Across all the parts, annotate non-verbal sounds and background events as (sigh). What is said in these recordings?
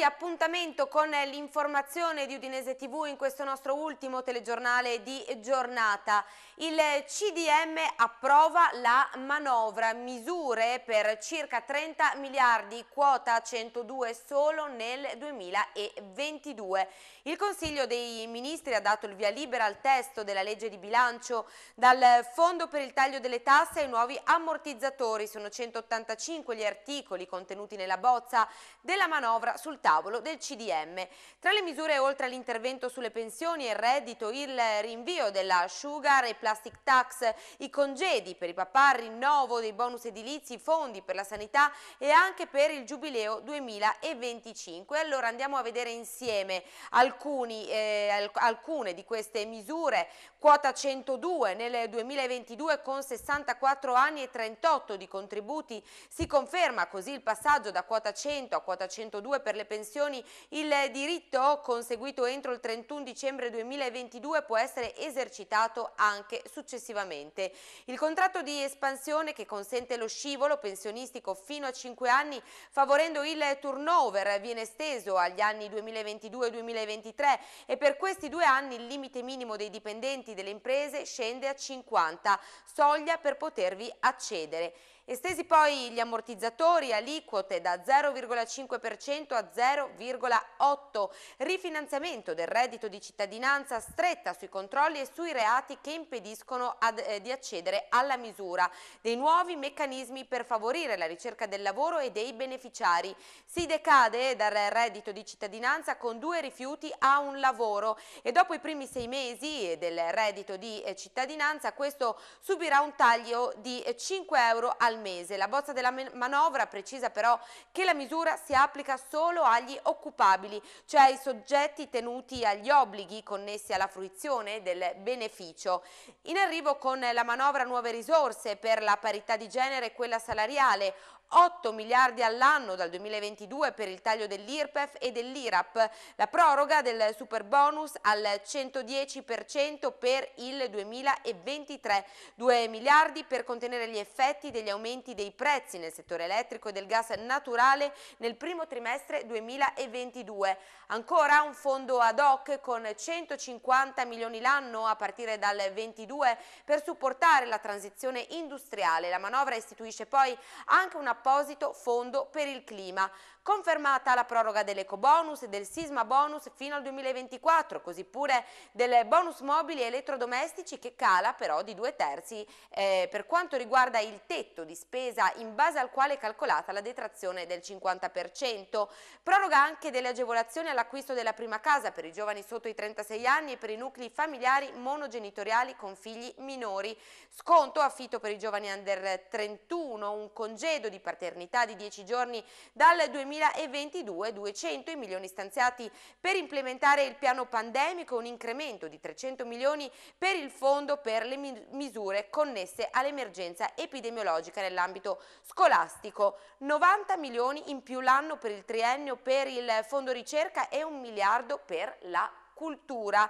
Infatti appuntamento con l'informazione di Udinese TV in questo nostro ultimo telegiornale di giornata. Il CDM approva la manovra, misure per circa 30 miliardi, quota 102 solo nel 2022. Il Consiglio dei Ministri ha dato il via libera al testo della legge di bilancio dal Fondo per il taglio delle tasse ai nuovi ammortizzatori. Sono 185 gli articoli contenuti nella bozza della manovra sul taglio tavolo del CDM. Tra le misure, oltre all'intervento sulle pensioni e il reddito, il rinvio della sugar e plastic tax, i congedi per i papà, il rinnovo dei bonus edilizi, i fondi per la sanità e anche per il giubileo 2025. Allora andiamo a vedere insieme alcuni, eh, alcune di queste misure. Quota 102 nel 2022 con 64 anni e 38 di contributi si conferma così il passaggio da quota 100 a quota 102 per le pensioni pensioni, il diritto conseguito entro il 31 dicembre 2022 può essere esercitato anche successivamente. Il contratto di espansione che consente lo scivolo pensionistico fino a 5 anni favorendo il turnover viene esteso agli anni 2022-2023 e per questi due anni il limite minimo dei dipendenti delle imprese scende a 50, soglia per potervi accedere. Estesi poi gli ammortizzatori aliquote da 0,5% a 0,8%, rifinanziamento del reddito di cittadinanza stretta sui controlli e sui reati che impediscono ad, eh, di accedere alla misura, dei nuovi meccanismi per favorire la ricerca del lavoro e dei beneficiari. Si decade dal reddito di cittadinanza con due rifiuti a un lavoro e dopo i primi sei mesi eh, del reddito di eh, cittadinanza questo subirà un taglio di 5 eh, euro al mese. La bozza della manovra precisa però che la misura si applica solo agli occupabili, cioè ai soggetti tenuti agli obblighi connessi alla fruizione del beneficio. In arrivo con la manovra nuove risorse per la parità di genere e quella salariale, 8 miliardi all'anno dal 2022 per il taglio dell'IRPEF e dell'IRAP, la proroga del super bonus al 110% per il 2023, 2 miliardi per contenere gli effetti degli aumenti dei prezzi nel settore elettrico e del gas naturale nel primo trimestre 2022. Ancora un fondo ad hoc con 150 milioni l'anno a partire dal 2022 per supportare la transizione industriale. La manovra istituisce poi anche una apposito fondo per il clima. Confermata la proroga dell'eco bonus e del sisma bonus fino al 2024, così pure del bonus mobili e elettrodomestici che cala però di due terzi eh, per quanto riguarda il tetto di spesa in base al quale è calcolata la detrazione del 50%. Proroga anche delle agevolazioni all'acquisto della prima casa per i giovani sotto i 36 anni e per i nuclei familiari monogenitoriali con figli minori. Sconto affitto per i giovani under 31, un congedo di paternità di 10 giorni dal 2022, 200 milioni stanziati per implementare il piano pandemico, un incremento di 300 milioni per il fondo per le misure connesse all'emergenza epidemiologica nell'ambito scolastico, 90 milioni in più l'anno per il triennio per il fondo ricerca e un miliardo per la cultura.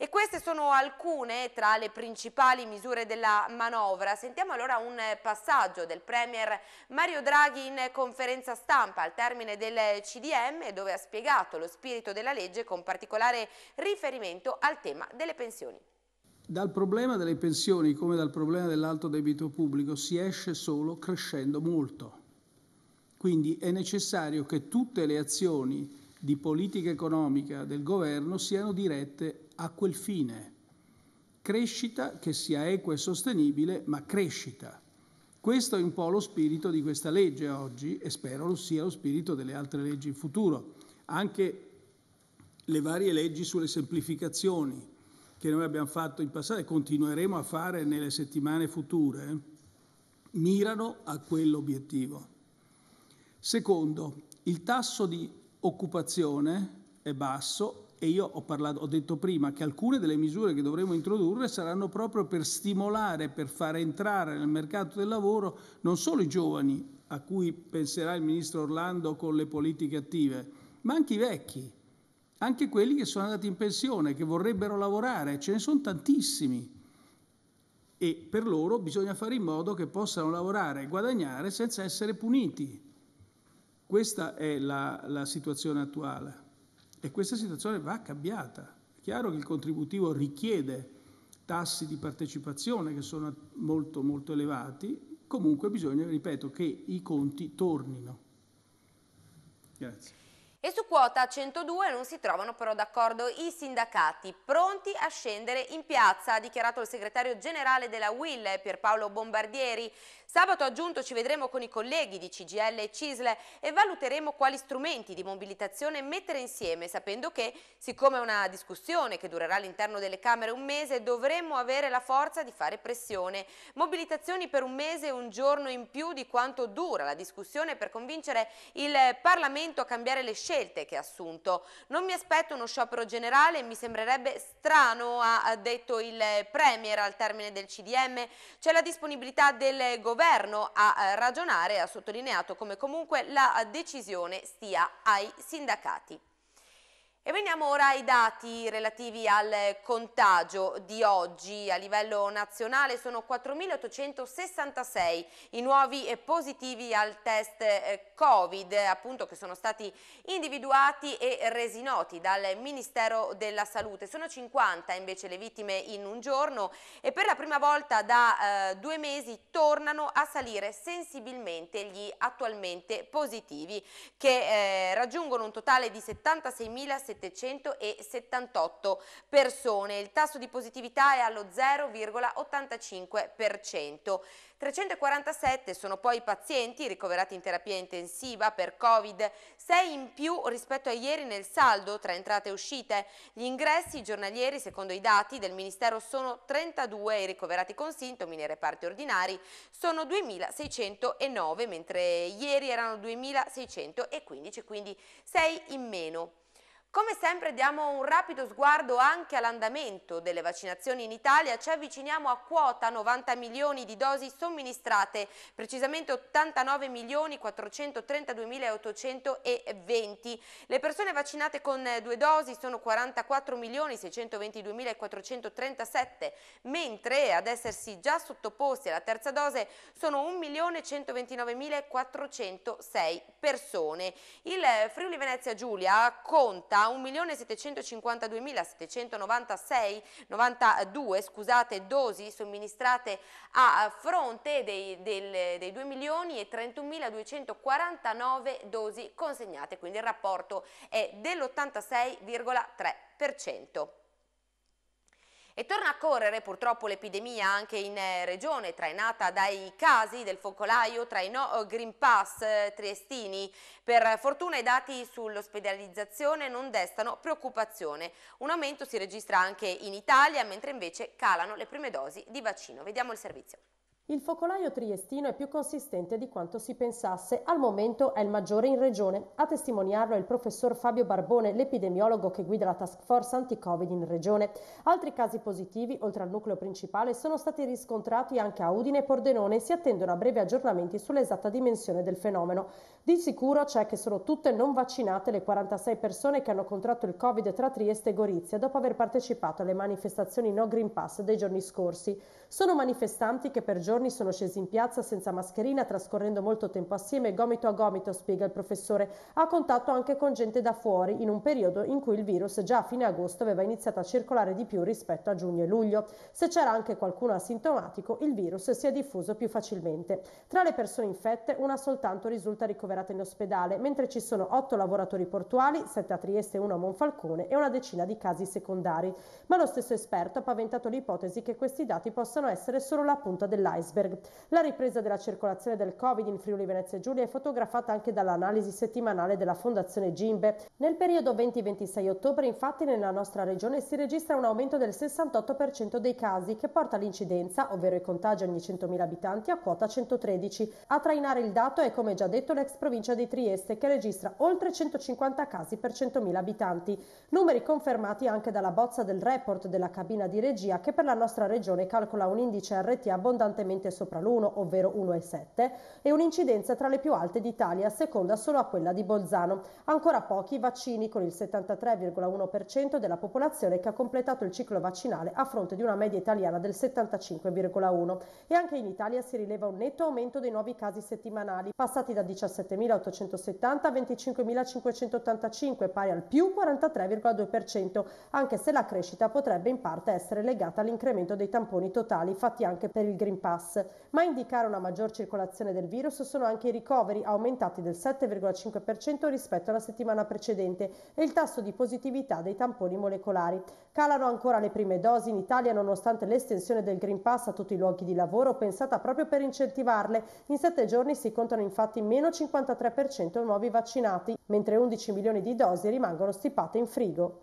E queste sono alcune tra le principali misure della manovra. Sentiamo allora un passaggio del Premier Mario Draghi in conferenza stampa al termine del CDM dove ha spiegato lo spirito della legge con particolare riferimento al tema delle pensioni. Dal problema delle pensioni come dal problema dell'alto debito pubblico si esce solo crescendo molto. Quindi è necessario che tutte le azioni di politica economica del governo siano dirette a quel fine. Crescita che sia equa e sostenibile, ma crescita. Questo è un po' lo spirito di questa legge oggi e spero lo sia lo spirito delle altre leggi in futuro. Anche le varie leggi sulle semplificazioni che noi abbiamo fatto in passato e continueremo a fare nelle settimane future, mirano a quell'obiettivo. Secondo, il tasso di occupazione è basso e io ho, parlato, ho detto prima che alcune delle misure che dovremo introdurre saranno proprio per stimolare, per far entrare nel mercato del lavoro non solo i giovani, a cui penserà il ministro Orlando con le politiche attive, ma anche i vecchi, anche quelli che sono andati in pensione, che vorrebbero lavorare, ce ne sono tantissimi. E per loro bisogna fare in modo che possano lavorare e guadagnare senza essere puniti questa è la, la situazione attuale e questa situazione va cambiata. È chiaro che il contributivo richiede tassi di partecipazione che sono molto molto elevati, comunque bisogna, ripeto, che i conti tornino. Grazie. E su quota 102 non si trovano però d'accordo i sindacati, pronti a scendere in piazza, ha dichiarato il segretario generale della UIL Pierpaolo Bombardieri, Sabato aggiunto ci vedremo con i colleghi di CGL e Cisle e valuteremo quali strumenti di mobilitazione mettere insieme, sapendo che, siccome è una discussione che durerà all'interno delle Camere un mese, dovremmo avere la forza di fare pressione. Mobilitazioni per un mese e un giorno in più di quanto dura la discussione per convincere il Parlamento a cambiare le scelte che ha assunto. Non mi aspetto uno sciopero generale, mi sembrerebbe strano, ha detto il Premier al termine del CDM. C'è la disponibilità del governo governo a eh, ragionare ha sottolineato come comunque la eh, decisione stia ai sindacati. E veniamo ora ai dati relativi al contagio di oggi. A livello nazionale sono 4.866 i nuovi positivi al test eh, Covid, appunto che sono stati individuati e resi noti dal Ministero della Salute. Sono 50 invece le vittime in un giorno e per la prima volta da eh, due mesi tornano a salire sensibilmente gli attualmente positivi che eh, raggiungono un totale di 76.700 778 persone. Il tasso di positività è allo 0,85%. 347 sono poi i pazienti ricoverati in terapia intensiva per Covid, 6 in più rispetto a ieri nel saldo tra entrate e uscite. Gli ingressi giornalieri, secondo i dati del Ministero, sono 32 i ricoverati con sintomi nei reparti ordinari, sono 2.609, mentre ieri erano 2.615, quindi 6 in meno. Come sempre diamo un rapido sguardo anche all'andamento delle vaccinazioni in Italia, ci avviciniamo a quota 90 milioni di dosi somministrate, precisamente 89 milioni 432 820. Le persone vaccinate con due dosi sono 44 milioni 622 437, mentre ad essersi già sottoposti alla terza dose sono 1 milione 129.406 persone. Il Friuli Venezia Giulia conta a 1.752.792 scusate, dosi somministrate a fronte dei, del, dei 2.031.249 dosi consegnate, quindi il rapporto è dell'86,3%. E torna a correre purtroppo l'epidemia anche in eh, regione, trainata dai casi del focolaio tra i no eh, Green Pass eh, triestini. Per fortuna i dati sull'ospedalizzazione non destano preoccupazione. Un aumento si registra anche in Italia, mentre invece calano le prime dosi di vaccino. Vediamo il servizio. Il focolaio triestino è più consistente di quanto si pensasse, al momento è il maggiore in regione. A testimoniarlo è il professor Fabio Barbone, l'epidemiologo che guida la task force anti-Covid in regione. Altri casi positivi, oltre al nucleo principale, sono stati riscontrati anche a Udine e Pordenone e si attendono a brevi aggiornamenti sull'esatta dimensione del fenomeno. Di sicuro c'è che sono tutte non vaccinate le 46 persone che hanno contratto il Covid tra Trieste e Gorizia dopo aver partecipato alle manifestazioni No Green Pass dei giorni scorsi. Sono manifestanti che per giorni sono scesi in piazza senza mascherina, trascorrendo molto tempo assieme, gomito a gomito, spiega il professore, a contatto anche con gente da fuori, in un periodo in cui il virus già a fine agosto aveva iniziato a circolare di più rispetto a giugno e luglio. Se c'era anche qualcuno asintomatico, il virus si è diffuso più facilmente. Tra le persone infette, una soltanto risulta ricoverata ricoverata in ospedale, mentre ci sono 8 lavoratori portuali, 7 a Trieste, e 1 a Monfalcone e una decina di casi secondari. Ma lo stesso esperto ha paventato l'ipotesi che questi dati possano essere solo la punta dell'iceberg. La ripresa della circolazione del Covid in Friuli Venezia Giulia è fotografata anche dall'analisi settimanale della Fondazione Gimbe. Nel periodo 20-26 ottobre, infatti, nella nostra regione si registra un aumento del 68% dei casi che porta l'incidenza, ovvero i contagi ogni 100.000 abitanti, a quota 113. A trainare il dato è, come già detto, l'ex provincia di Trieste, che registra oltre 150 casi per 100.000 abitanti, numeri confermati anche dalla bozza del report della cabina di regia che per la nostra regione calcola un indice RT abbondantemente sopra l'1, ovvero 1,7, e un'incidenza tra le più alte d'Italia, seconda solo a quella di Bolzano. Ancora pochi vaccini, con il 73,1% della popolazione che ha completato il ciclo vaccinale a fronte di una media italiana del 75,1%. E anche in Italia si rileva un netto aumento dei nuovi casi settimanali, passati da 17 7.870 a 25.585, pari al più 43,2%, anche se la crescita potrebbe in parte essere legata all'incremento dei tamponi totali fatti anche per il Green Pass. Ma a indicare una maggior circolazione del virus sono anche i ricoveri, aumentati del 7,5% rispetto alla settimana precedente, e il tasso di positività dei tamponi molecolari. Calano ancora le prime dosi in Italia nonostante l'estensione del Green Pass a tutti i luoghi di lavoro pensata proprio per incentivarle. In sette giorni si contano infatti meno 53% nuovi vaccinati, mentre 11 milioni di dosi rimangono stipate in frigo.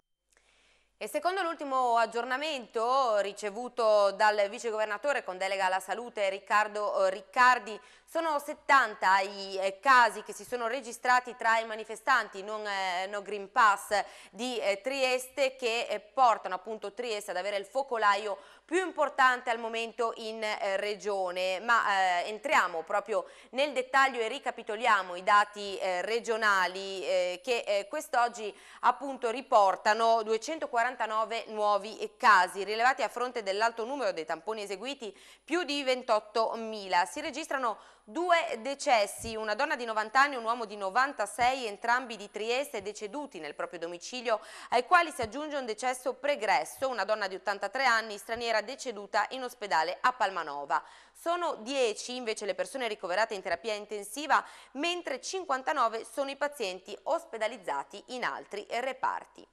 E secondo l'ultimo aggiornamento ricevuto dal vicegovernatore con delega alla salute Riccardo eh, Riccardi, sono 70 i eh, casi che si sono registrati tra i manifestanti non, eh, no Green Pass di Trieste che portano appunto Trieste ad avere il focolaio più importante al momento in eh, regione, ma eh, entriamo proprio nel dettaglio e ricapitoliamo i dati eh, regionali eh, che eh, quest'oggi appunto riportano 249 nuovi casi rilevati a fronte dell'alto numero dei tamponi eseguiti più di 28.000. Si registrano Due decessi, una donna di 90 anni e un uomo di 96, entrambi di Trieste, deceduti nel proprio domicilio, ai quali si aggiunge un decesso pregresso, una donna di 83 anni, straniera deceduta in ospedale a Palmanova. Sono 10 invece le persone ricoverate in terapia intensiva, mentre 59 sono i pazienti ospedalizzati in altri reparti.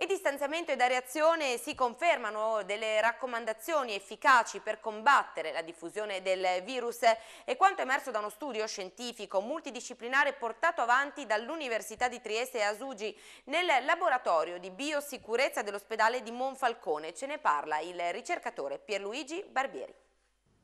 E distanziamento ed reazione si confermano delle raccomandazioni efficaci per combattere la diffusione del virus e quanto emerso da uno studio scientifico multidisciplinare portato avanti dall'Università di Trieste e Asugi nel laboratorio di biosicurezza dell'ospedale di Monfalcone. Ce ne parla il ricercatore Pierluigi Barbieri.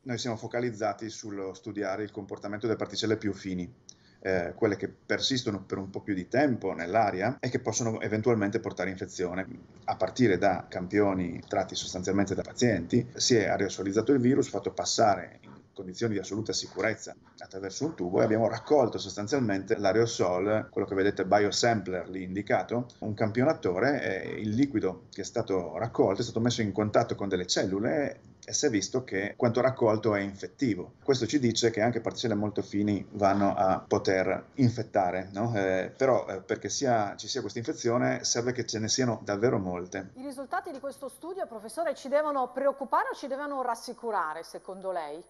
Noi siamo focalizzati sullo studiare il comportamento delle particelle più fini eh, quelle che persistono per un po' più di tempo nell'aria e che possono eventualmente portare infezione a partire da campioni tratti sostanzialmente da pazienti. Si è aerosolizzato il virus, fatto passare in condizioni di assoluta sicurezza attraverso un tubo e abbiamo raccolto sostanzialmente l'aerosol, quello che vedete biosampler lì indicato, un campionatore e il liquido che è stato raccolto è stato messo in contatto con delle cellule e si è visto che quanto raccolto è infettivo. Questo ci dice che anche particelle molto fini vanno a poter infettare, no? eh, però eh, perché sia, ci sia questa infezione serve che ce ne siano davvero molte. I risultati di questo studio, professore, ci devono preoccupare o ci devono rassicurare secondo lei?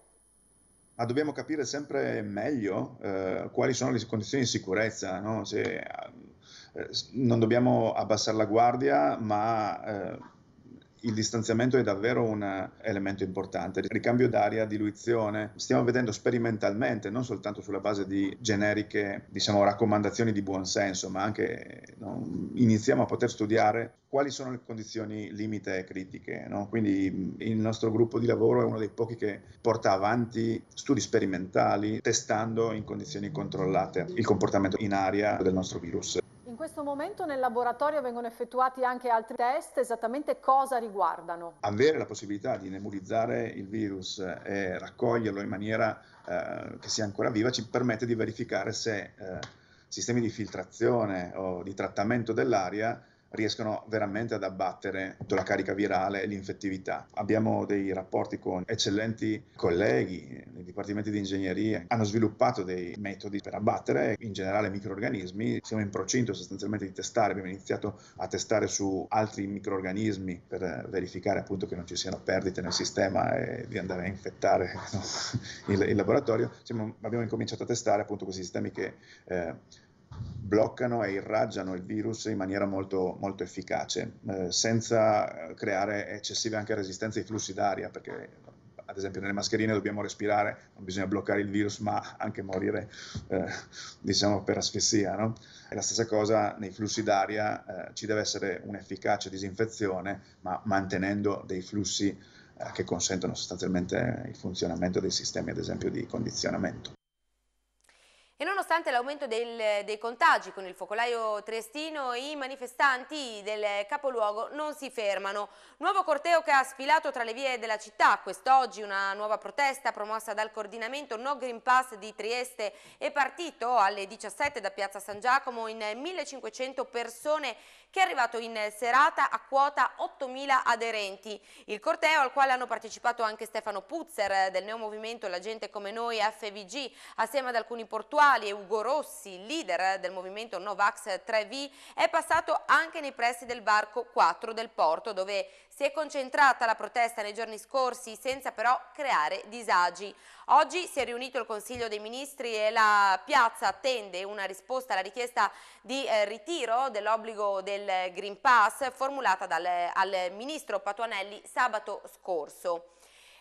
ma dobbiamo capire sempre meglio eh, quali sono le condizioni di sicurezza, no? Se, eh, non dobbiamo abbassare la guardia, ma eh, il distanziamento è davvero un elemento importante. Ricambio d'aria, diluizione, stiamo vedendo sperimentalmente, non soltanto sulla base di generiche diciamo, raccomandazioni di buonsenso, ma anche no, iniziamo a poter studiare quali sono le condizioni limite e critiche. No? Quindi il nostro gruppo di lavoro è uno dei pochi che porta avanti studi sperimentali testando in condizioni controllate il comportamento in aria del nostro virus questo momento nel laboratorio vengono effettuati anche altri test, esattamente cosa riguardano? Avere la possibilità di nebulizzare il virus e raccoglierlo in maniera eh, che sia ancora viva ci permette di verificare se eh, sistemi di filtrazione o di trattamento dell'aria riescono veramente ad abbattere tutta la carica virale e l'infettività. Abbiamo dei rapporti con eccellenti colleghi nei dipartimenti di ingegneria, hanno sviluppato dei metodi per abbattere in generale microorganismi, siamo in procinto sostanzialmente di testare, abbiamo iniziato a testare su altri microorganismi per verificare appunto che non ci siano perdite nel sistema e di andare a infettare (laughs) no? il, il, laboratorio, siamo, abbiamo incominciato a testare appunto questi sistemi che eh, bloccano e irraggiano il virus in maniera molto, molto efficace, eh, senza eh, creare eccessive anche resistenze ai flussi d'aria, perché ad esempio nelle mascherine dobbiamo respirare, non bisogna bloccare il virus, ma anche morire eh, diciamo per asfissia. No? E la stessa cosa nei flussi d'aria, eh, ci deve essere un'efficace disinfezione, ma mantenendo dei flussi eh, che consentono sostanzialmente il funzionamento dei sistemi, ad esempio, di condizionamento nonostante l'aumento dei contagi con il focolaio triestino, i manifestanti del capoluogo non si fermano. Nuovo corteo che ha sfilato tra le vie della città. Quest'oggi una nuova protesta promossa dal coordinamento No Green Pass di Trieste è partito alle 17 da Piazza San Giacomo in 1500 persone che è arrivato in serata a quota 8.000 aderenti. Il corteo al quale hanno partecipato anche Stefano Puzzer del Neomovimento La Gente Come Noi FVG assieme ad alcuni portuali Vitali e Ugo Rossi, leader del movimento Novax 3V, è passato anche nei pressi del varco 4 del porto, dove si è concentrata la protesta nei giorni scorsi senza però creare disagi. Oggi si è riunito il Consiglio dei Ministri e la piazza attende una risposta alla richiesta di eh, ritiro dell'obbligo del Green Pass formulata dal, al ministro Patuanelli sabato scorso.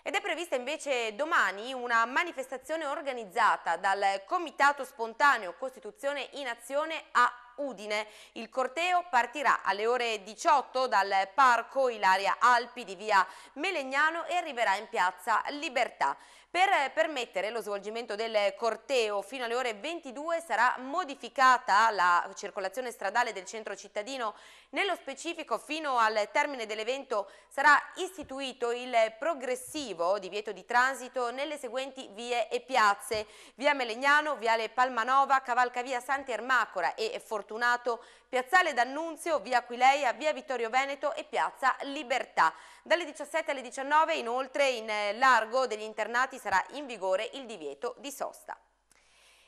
Ed è prevista invece domani una manifestazione organizzata dal Comitato Spontaneo Costituzione in Azione a Udine. Il corteo partirà alle ore 18 dal Parco Ilaria Alpi di via Melegnano e arriverà in piazza Libertà. Per eh, permettere lo svolgimento del corteo fino alle ore 22 sarà modificata la circolazione stradale del centro cittadino. Nello specifico fino al termine dell'evento sarà istituito il progressivo divieto di transito nelle seguenti vie e piazze. Via Melegnano, Viale Palmanova, Cavalcavia Sant'Ermacora e Fortunato Piazzale D'Annunzio, via Aquileia, via Vittorio Veneto e piazza Libertà. Dalle 17 alle 19 inoltre in eh, largo degli internati sarà in vigore il divieto di sosta.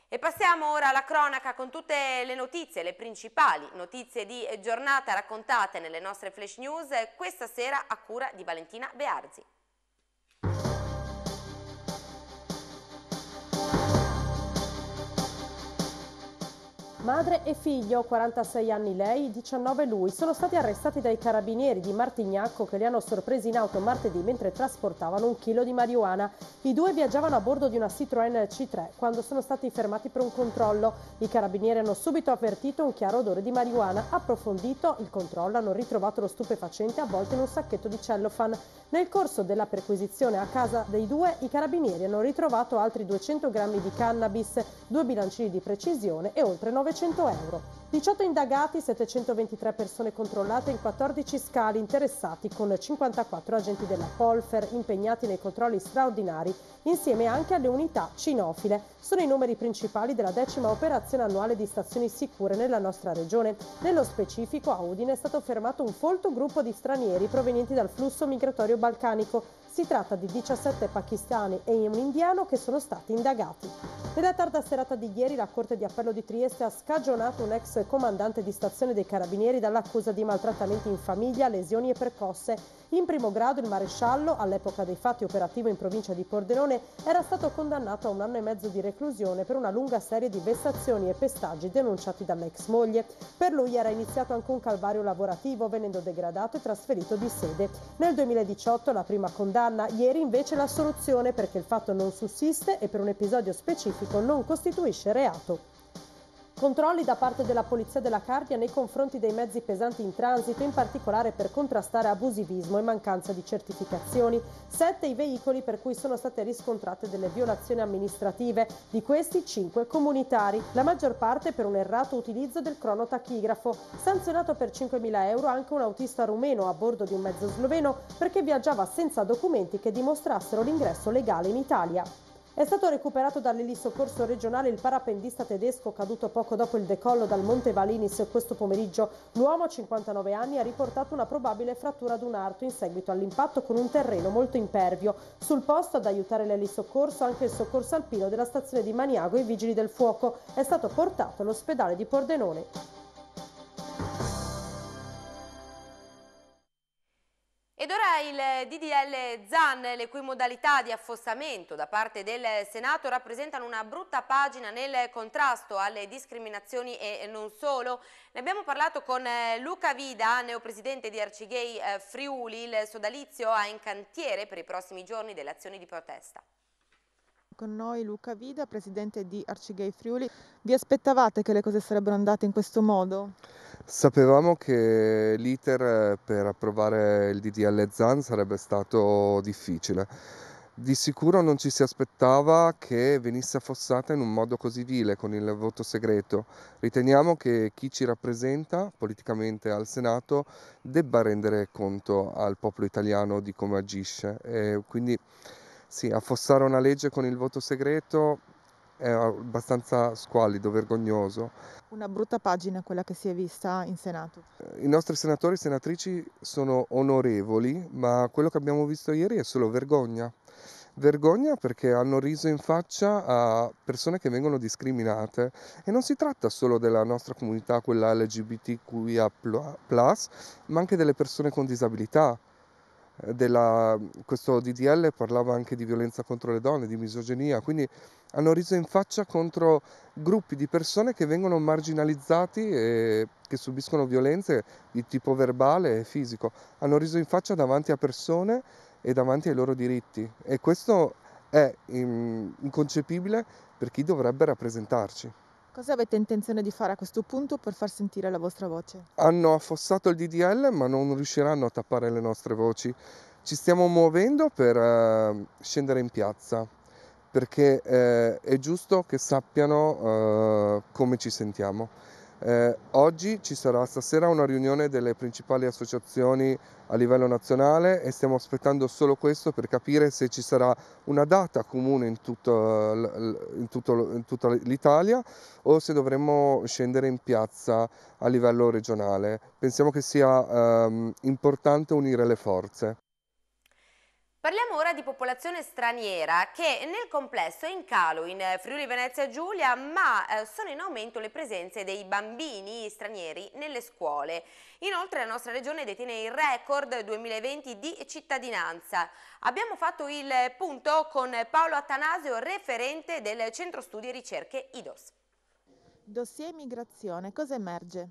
E passiamo ora alla cronaca con tutte le notizie, le principali notizie di eh, giornata raccontate nelle nostre flash news eh, questa sera a cura di Valentina Bearzi. Madre e figlio, 46 anni lei, 19 lui, sono stati arrestati dai carabinieri di Martignacco che li hanno sorpresi in auto martedì mentre trasportavano un chilo di marijuana. I due viaggiavano a bordo di una Citroën C3 quando sono stati fermati per un controllo. I carabinieri hanno subito avvertito un chiaro odore di marijuana. Approfondito il controllo hanno ritrovato lo stupefacente avvolto in un sacchetto di cellophane. Nel corso della perquisizione a casa dei due, i carabinieri hanno ritrovato altri 200 grammi di cannabis, due bilancini di precisione e oltre 900 500 euro. 18 indagati, 723 persone controllate in 14 scali interessati con 54 agenti della Polfer impegnati nei controlli straordinari insieme anche alle unità cinofile. Sono i numeri principali della decima operazione annuale di stazioni sicure nella nostra regione. Nello specifico a Udine è stato fermato un folto gruppo di stranieri provenienti dal flusso migratorio balcanico si tratta di 17 pakistani e un indiano che sono stati indagati. Nella tarda serata di ieri la Corte di Appello di Trieste ha scagionato un ex comandante di stazione dei Carabinieri dall'accusa di maltrattamenti in famiglia, lesioni e percosse in primo grado il maresciallo, all'epoca dei fatti operativo in provincia di Pordenone, era stato condannato a un anno e mezzo di reclusione per una lunga serie di vessazioni e pestaggi denunciati dall'ex moglie. Per lui era iniziato anche un calvario lavorativo, venendo degradato e trasferito di sede. Nel 2018 la prima condanna, ieri invece l'assoluzione perché il fatto non sussiste e per un episodio specifico non costituisce reato. Controlli da parte della Polizia della Cardia nei confronti dei mezzi pesanti in transito, in particolare per contrastare abusivismo e mancanza di certificazioni. Sette i veicoli per cui sono state riscontrate delle violazioni amministrative, di questi cinque comunitari, la maggior parte per un errato utilizzo del cronotachigrafo. Sanzionato per 5.000 euro anche un autista rumeno a bordo di un mezzo sloveno perché viaggiava senza documenti che dimostrassero l'ingresso legale in Italia. È stato recuperato dall'elisoccorso regionale il parapendista tedesco caduto poco dopo il decollo dal Monte Valinis questo pomeriggio. L'uomo, 59 anni, ha riportato una probabile frattura ad un arto in seguito all'impatto con un terreno molto impervio. Sul posto ad aiutare l'elisoccorso anche il soccorso alpino della stazione di Maniago e i vigili del fuoco. È stato portato all'ospedale di Pordenone. il DDL ZAN, le cui modalità di affossamento da parte del Senato rappresentano una brutta pagina nel contrasto alle discriminazioni e non solo. Ne abbiamo parlato con eh, Luca Vida, neopresidente di Arcigay eh, Friuli. Il sodalizio è in cantiere per i prossimi giorni delle azioni di protesta. Con noi Luca Vida, presidente di Arcigay Friuli. Vi aspettavate che le cose sarebbero andate in questo modo? Sapevamo che l'iter eh, per approvare il DDL ZAN sarebbe stato difficile. Di sicuro non ci si aspettava che venisse affossata in un modo così vile con il voto segreto. Riteniamo che chi ci rappresenta politicamente al Senato debba rendere conto al popolo italiano di come agisce. E quindi sì, affossare una legge con il voto segreto è abbastanza squallido, vergognoso. Una brutta pagina quella che si è vista in Senato. I nostri senatori e senatrici sono onorevoli, ma quello che abbiamo visto ieri è solo vergogna. Vergogna perché hanno riso in faccia a persone che vengono discriminate e non si tratta solo della nostra comunità, quella LGBTQIA, ma anche delle persone con disabilità della, questo DDL parlava anche di violenza contro le donne, di misoginia, quindi hanno riso in faccia contro gruppi di persone che vengono marginalizzati e che subiscono violenze di tipo verbale e fisico. Hanno riso in faccia davanti a persone e davanti ai loro diritti e questo è inconcepibile per chi dovrebbe rappresentarci. Cosa avete intenzione di fare a questo punto per far sentire la vostra voce? Hanno affossato il DDL ma non riusciranno a tappare le nostre voci. Ci stiamo muovendo per uh, scendere in piazza perché uh, è giusto che sappiano uh, come ci sentiamo. Eh, oggi ci sarà stasera una riunione delle principali associazioni a livello nazionale e stiamo aspettando solo questo per capire se ci sarà una data comune in, tutto, in, tutto, in tutta l'Italia o se dovremmo scendere in piazza a livello regionale. Pensiamo che sia ehm, importante unire le forze. Parliamo ora di popolazione straniera che nel complesso è in calo in eh, Friuli Venezia Giulia ma eh, sono in aumento le presenze dei bambini stranieri nelle scuole. Inoltre la nostra regione detiene il record 2020 di cittadinanza. Abbiamo fatto il punto con Paolo Attanasio, referente del Centro Studi e Ricerche IDOS. Dossier migrazione, cosa emerge?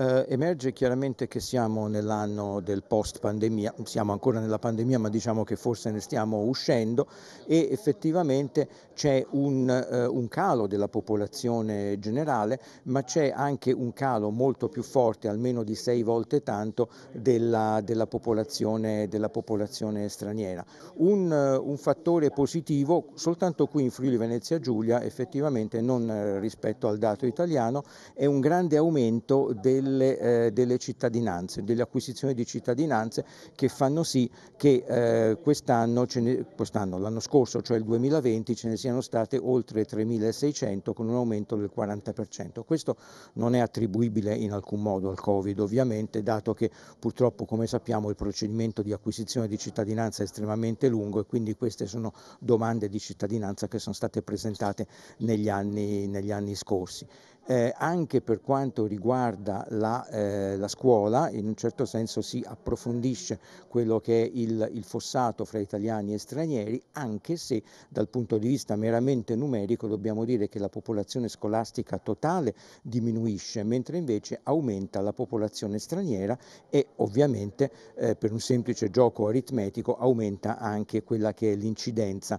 Eh, emerge chiaramente che siamo nell'anno del post pandemia, siamo ancora nella pandemia ma diciamo che forse ne stiamo uscendo e effettivamente c'è un, eh, un calo della popolazione generale ma c'è anche un calo molto più forte, almeno di sei volte tanto, della, della, popolazione, della popolazione, straniera. Un, un, fattore positivo soltanto qui in Friuli Venezia Giulia effettivamente non eh, rispetto al dato italiano è un grande aumento del delle, eh, delle cittadinanze, dell'acquisizione di cittadinanze che fanno sì che eh, quest'anno, quest l'anno scorso, cioè il 2020, ce ne siano state oltre 3.600 con un aumento del 40%. Questo non è attribuibile in alcun modo al Covid ovviamente, dato che purtroppo come sappiamo il procedimento di acquisizione di cittadinanza è estremamente lungo e quindi queste sono domande di cittadinanza che sono state presentate negli anni, negli anni scorsi eh, anche per quanto riguarda la, eh, la, scuola, in un certo senso si approfondisce quello che è il, il, fossato fra italiani e stranieri, anche se dal punto di vista meramente numerico dobbiamo dire che la popolazione scolastica totale diminuisce, mentre invece aumenta la popolazione straniera e ovviamente eh, per un semplice gioco aritmetico aumenta anche quella che è l'incidenza,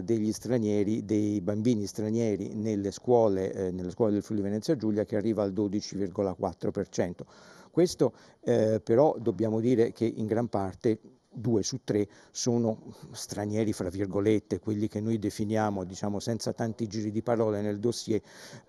degli stranieri, dei bambini stranieri nelle scuole, eh, nelle scuola del Friuli Venezia Giulia che arriva al 12,4%. Questo eh, però dobbiamo dire che in gran parte due su tre sono stranieri, fra virgolette, quelli che noi definiamo, diciamo senza tanti giri di parole nel dossier,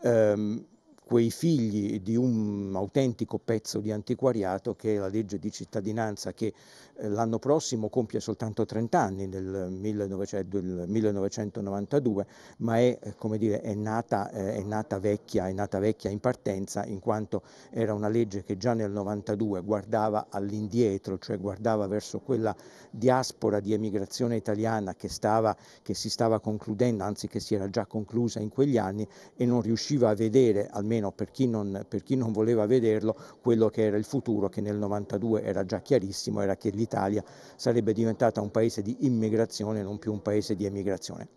ehm, quei figli di un autentico pezzo di antiquariato che è la legge di cittadinanza che eh, l'anno prossimo compie soltanto 30 anni nel 1992, cioè ma è, eh, dire, è, nata, eh, è, nata vecchia, è, nata, vecchia, in partenza in quanto era una legge che già nel 92 guardava all'indietro, cioè guardava verso quella diaspora di emigrazione italiana che, stava, che si stava concludendo, anzi che si era già conclusa in quegli anni e non riusciva a vedere, almeno almeno per chi, non, per chi non voleva vederlo, quello che era il futuro, che nel 92 era già chiarissimo, era che l'Italia sarebbe diventata un paese di immigrazione, non più un paese di emigrazione.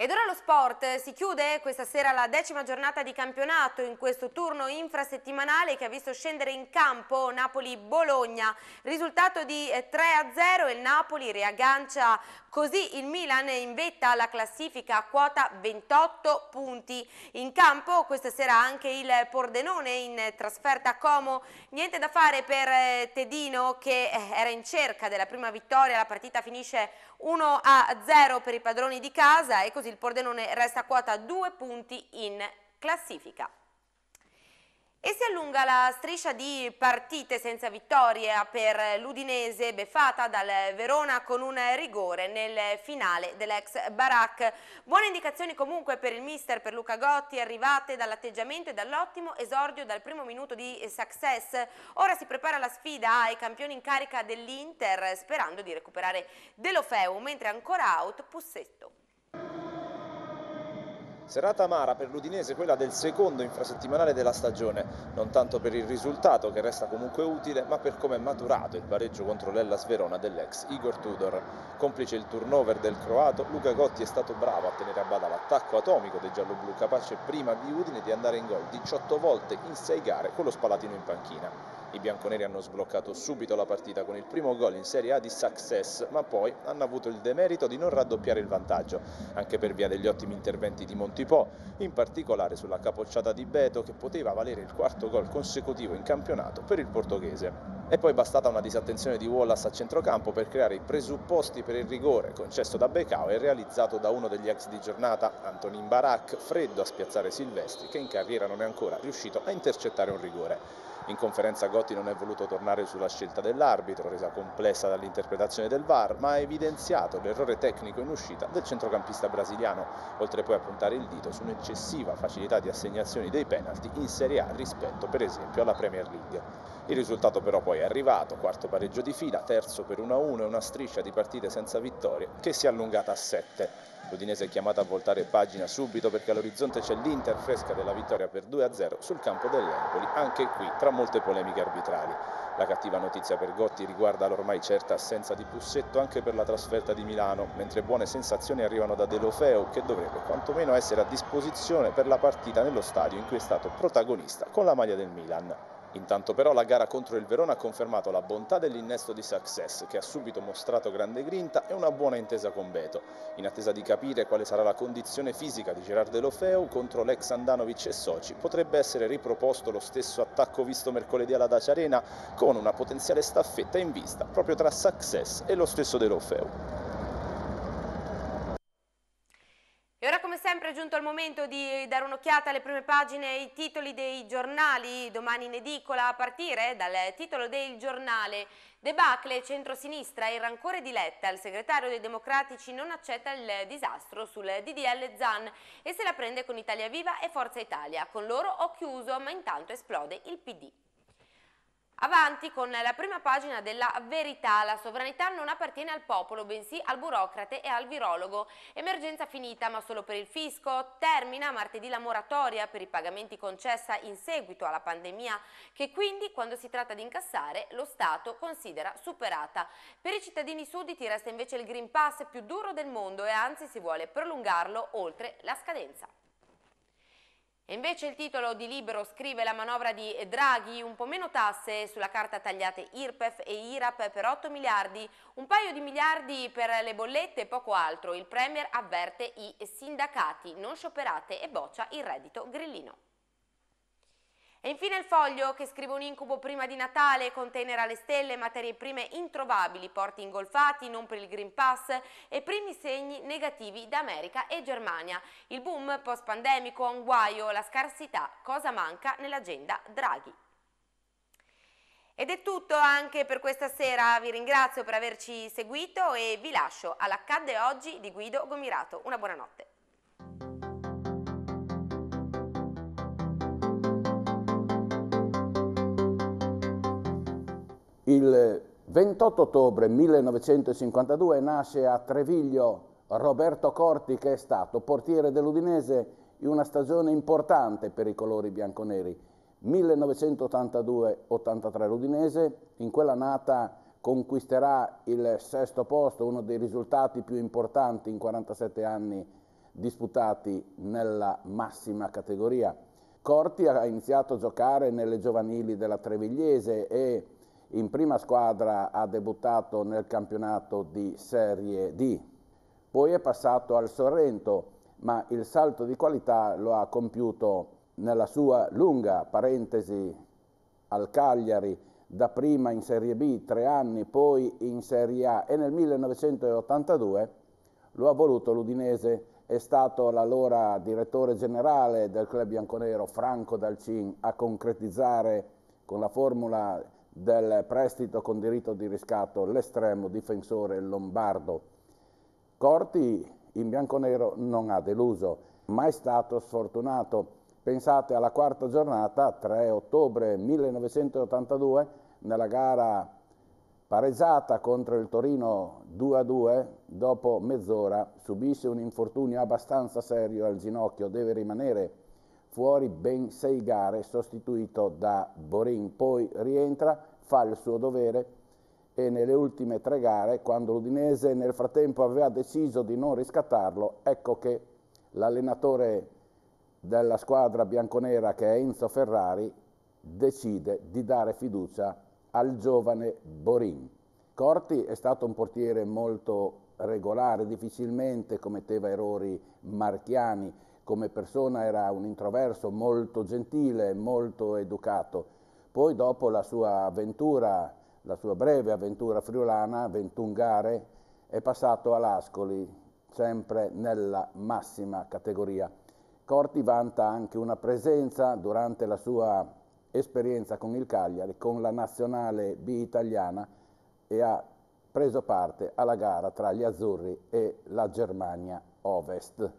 Ed ora lo sport, si chiude questa sera la decima giornata di campionato in questo turno infrasettimanale che ha visto scendere in campo Napoli-Bologna, risultato di 3-0 eh, il Napoli riaggancia così il Milan in vetta alla classifica a quota 28 punti. In campo questa sera anche il Pordenone in trasferta a Como, niente da fare per eh, Tedino che eh, era in cerca della prima vittoria, la partita finisce 1 a 0 per i padroni di casa e così il Pordenone resta a quota 2 punti in classifica. E si allunga la striscia di partite senza vittoria per l'Udinese beffata dal Verona con un rigore nel finale dell'ex Barak. Buone indicazioni comunque per il mister, per Luca Gotti, arrivate dall'atteggiamento e dall'ottimo esordio dal primo minuto di success. Ora si prepara la sfida ai campioni in carica dell'Inter sperando di recuperare Delofeu, mentre ancora out Pussetto. Serata amara per l'Udinese quella del secondo infrasettimanale della stagione, non tanto per il risultato che resta comunque utile, ma per come è maturato il pareggio contro l'Ellas Verona dell'ex Igor Tudor. Complice il turnover del croato, Luca Gotti è stato bravo a tenere a bada l'attacco atomico dei gialloblu, capace prima di Udine di andare in gol 18 volte in 6 gare con lo spalatino in panchina. I bianconeri hanno sbloccato subito la partita con il primo gol in Serie A di Success, ma poi hanno avuto il demerito di non raddoppiare il vantaggio, anche per via degli ottimi interventi di Montipò, in particolare sulla capocciata di Beto che poteva valere il quarto gol consecutivo in campionato per il portoghese. E poi bastata una disattenzione di Wallace a centrocampo per creare i presupposti per il rigore concesso da Becao e realizzato da uno degli ex di giornata, Antonin Barak, freddo a spiazzare Silvestri, che in carriera non è ancora riuscito a intercettare un rigore. In conferenza Gotti non è voluto tornare sulla scelta dell'arbitro, resa complessa dall'interpretazione del VAR, ma ha evidenziato l'errore tecnico in uscita del centrocampista brasiliano, oltre poi a puntare il dito su un'eccessiva facilità di assegnazioni dei penalti in Serie A rispetto per esempio alla Premier League. Il risultato però poi è arrivato, quarto pareggio di fila, terzo per 1-1 e una striscia di partite senza vittorie che si è allungata a 7. L'Udinese è chiamata a voltare pagina subito perché all'orizzonte c'è l'Inter fresca della vittoria per 2-0 sul campo dell'Empoli, anche qui tra molte polemiche arbitrali. La cattiva notizia per Gotti riguarda l'ormai certa assenza di Bussetto anche per la trasferta di Milano, mentre buone sensazioni arrivano da Delofeo che dovrebbe quantomeno essere a disposizione per la partita nello stadio in cui è stato protagonista con la maglia del Milan. Intanto però la gara contro il Verona ha confermato la bontà dell'innesto di Success, che ha subito mostrato grande grinta e una buona intesa con Beto, in attesa di capire quale sarà la condizione fisica di Gerard Lofeu contro l'ex Andanovic e Soci. Potrebbe essere riproposto lo stesso attacco visto mercoledì alla Dacia Arena con una potenziale staffetta in vista proprio tra Success e lo stesso De Lofeu. E ora come sempre è giunto il momento di dare un'occhiata alle prime pagine e ai titoli dei giornali, domani in edicola a partire dal titolo del giornale Debacle centrosinistra e rancore di Letta, il segretario dei democratici non accetta il disastro sul DDL Zan e se la prende con Italia Viva e Forza Italia. Con loro ho chiuso ma intanto esplode il PD. Avanti con la prima pagina della verità, la sovranità non appartiene al popolo, bensì al burocrate e al virologo. Emergenza finita ma solo per il fisco, termina martedì la moratoria per i pagamenti concessa in seguito alla pandemia che quindi quando si tratta di incassare lo Stato considera superata. Per i cittadini sudditi resta invece il Green Pass più duro del mondo e anzi si vuole prolungarlo oltre la scadenza. E invece il titolo di Libero scrive la manovra di Draghi, un po' meno tasse, sulla carta tagliate IRPEF e IRAP per 8 miliardi, un paio di miliardi per le bollette e poco altro. Il Premier avverte i sindacati, non scioperate e boccia il reddito grillino. E infine il foglio che scrive un incubo prima di Natale, container alle stelle, materie prime introvabili, porti ingolfati, non per il Green Pass e primi segni negativi da America e Germania. Il boom post-pandemico un guaio, la scarsità, cosa manca nell'agenda Draghi. Ed è tutto anche per questa sera, vi ringrazio per averci seguito e vi lascio all'Accadde Oggi di Guido Gomirato. Una buonanotte. Il 28 ottobre 1952 nasce a Treviglio Roberto Corti che è stato portiere dell'Udinese in una stagione importante per i colori bianconeri. 1982-83 l'Udinese, in quella nata conquisterà il sesto posto, uno dei risultati più importanti in 47 anni disputati nella massima categoria. Corti ha iniziato a giocare nelle giovanili della Trevigliese e in prima squadra ha debuttato nel campionato di Serie D, poi è passato al Sorrento, ma il salto di qualità lo ha compiuto nella sua lunga parentesi al Cagliari, dapprima in Serie B tre anni, poi in Serie A e nel 1982 lo ha voluto l'Udinese, è stato l'allora direttore generale del club bianconero Franco Dalcin a concretizzare con la formula del prestito con diritto di riscatto l'estremo difensore lombardo. Corti in bianconero non ha deluso, ma è stato sfortunato. Pensate alla quarta giornata, 3 ottobre 1982, nella gara pareggiata contro il Torino 2-2, dopo mezz'ora subisce un infortunio abbastanza serio al ginocchio, deve rimanere fuori ben sei gare, sostituito da Borin, poi rientra fa il suo dovere e nelle ultime tre gare, quando l'Udinese nel frattempo aveva deciso di non riscattarlo, ecco che l'allenatore della squadra bianconera che è Enzo Ferrari decide di dare fiducia al giovane Borin. Corti è stato un portiere molto regolare, difficilmente commetteva errori marchiani, come persona era un introverso molto gentile, molto educato poi dopo la sua avventura, la sua breve avventura friulana, 21 gare, è passato all'Ascoli, sempre nella massima categoria. Corti vanta anche una presenza durante la sua esperienza con il Cagliari, con la nazionale B italiana e ha preso parte alla gara tra gli azzurri e la Germania Ovest.